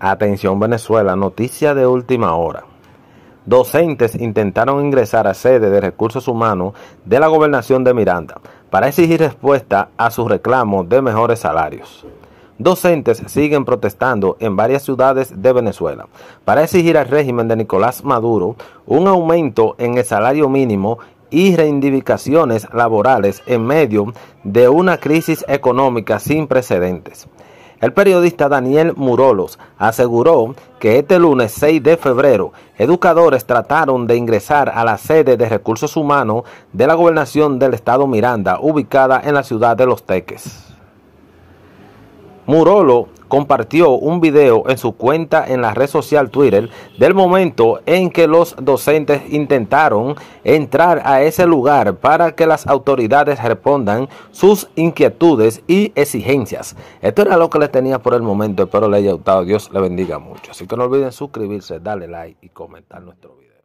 Atención Venezuela, noticia de última hora. Docentes intentaron ingresar a sede de recursos humanos de la gobernación de Miranda para exigir respuesta a sus reclamos de mejores salarios. Docentes siguen protestando en varias ciudades de Venezuela para exigir al régimen de Nicolás Maduro un aumento en el salario mínimo y reivindicaciones laborales en medio de una crisis económica sin precedentes. El periodista Daniel Murolos aseguró que este lunes 6 de febrero, educadores trataron de ingresar a la sede de recursos humanos de la gobernación del estado Miranda, ubicada en la ciudad de Los Teques. Murolo compartió un video en su cuenta en la red social Twitter del momento en que los docentes intentaron entrar a ese lugar para que las autoridades respondan sus inquietudes y exigencias. Esto era lo que les tenía por el momento, espero les haya gustado, Dios le bendiga mucho. Así que no olviden suscribirse, darle like y comentar nuestro video.